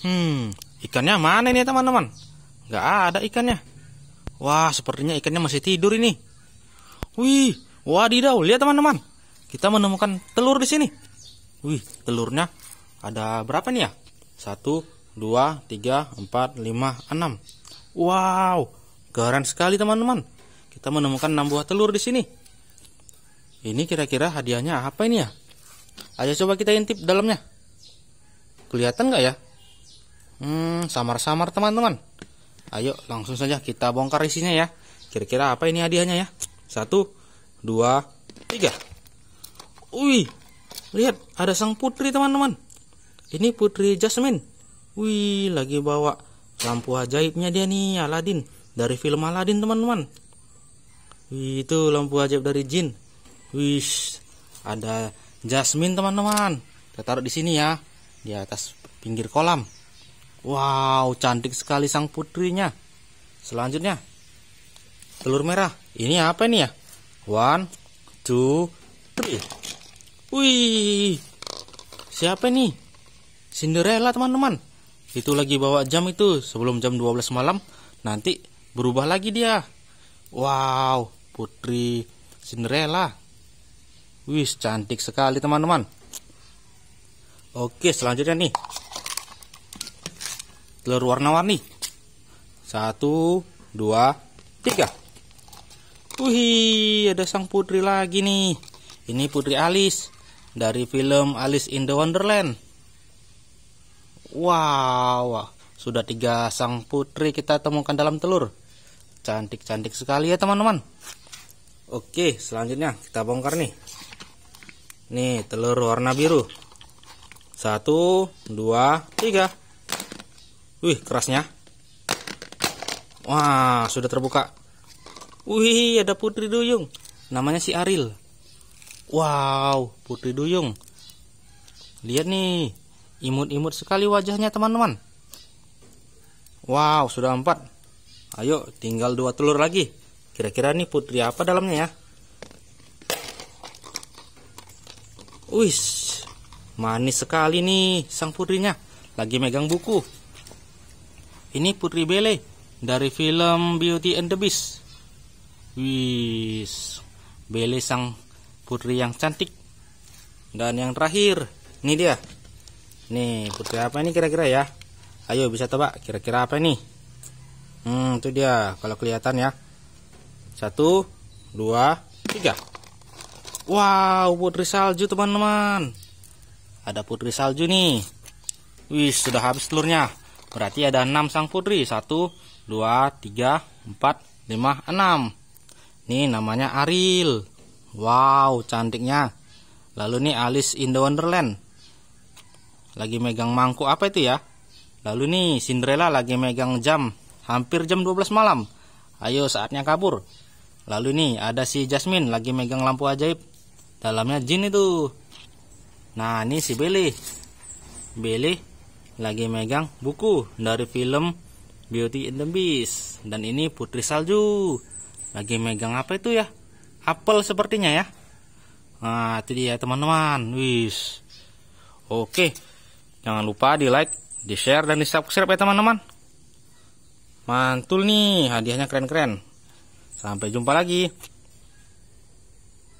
Hmm, ikannya mana ini teman-teman? Gak ada ikannya. Wah, sepertinya ikannya masih tidur ini. Wih, wadidaw, lihat teman-teman. Kita menemukan telur di sini. Wih, telurnya ada berapa nih ya? Satu, dua, tiga, empat, lima, enam. Wow, garan sekali teman-teman. Kita menemukan enam buah telur di sini. Ini kira-kira hadiahnya apa ini ya? Ayo coba kita intip dalamnya. Kelihatan nggak ya? Hmm, samar-samar teman-teman. Ayo langsung saja kita bongkar isinya ya. Kira-kira apa ini hadiahnya ya? Satu, dua, tiga. Wih, lihat ada sang putri teman-teman. Ini putri Jasmine. Wih, lagi bawa lampu ajaibnya dia nih, Aladin. Dari film Aladin teman-teman. Wih, itu lampu ajaib dari jin. Wih, ada Jasmine teman-teman. Kita taruh di sini ya, di atas pinggir kolam. Wow, cantik sekali sang putrinya. Selanjutnya, telur merah. Ini apa ini ya? One, two, three. Wih, siapa ini? Cinderella teman-teman. Itu lagi bawa jam itu sebelum jam 12 malam. Nanti berubah lagi dia. Wow, putri Cinderella. Wih, cantik sekali teman-teman. Oke, selanjutnya nih telur warna-warni. Satu, dua, tiga. Wih, ada sang putri lagi nih. Ini Putri Alice dari film Alice in the Wonderland. Wow, sudah tiga sang putri kita temukan dalam telur. Cantik-cantik sekali ya teman-teman. Oke, selanjutnya kita bongkar nih. Nih, telur warna biru. Satu, dua, tiga. Wih, kerasnya. Wah, sudah terbuka. Wih, ada putri duyung. Namanya si Aril. Wow, putri duyung. Lihat nih, imut-imut sekali wajahnya teman-teman. Wow, sudah empat. Ayo, tinggal dua telur lagi. Kira-kira nih putri apa dalamnya ya? Wih, manis sekali nih sang putrinya. Lagi megang buku. Ini Putri Bele dari film Beauty and the Beast. Wis, Bele sang putri yang cantik. Dan yang terakhir, ini dia. Nih, putri apa ini kira-kira ya? Ayo bisa tebak kira-kira apa ini? Hmm, itu dia kalau kelihatan ya. Satu, dua, tiga. Wow, putri salju teman-teman. Ada putri salju nih. Wis, sudah habis telurnya. Berarti ada 6 sang putri. 1, 2, 3, 4, 5, 6. Ini namanya Aril. Wow, cantiknya. Lalu ini Alice in the Wonderland. Lagi megang mangkuk apa itu ya? Lalu ini Cinderella lagi megang jam. Hampir jam 12 malam. Ayo saatnya kabur. Lalu ini ada si Jasmine lagi megang lampu ajaib. Dalamnya jin itu. Nah, ini si Billy. Billy lagi megang buku dari film Beauty and the Beast dan ini Putri Salju lagi megang apa itu ya apel sepertinya ya nah itu dia teman-teman wis oke jangan lupa di like di share dan di subscribe ya teman-teman mantul nih hadiahnya keren-keren sampai jumpa lagi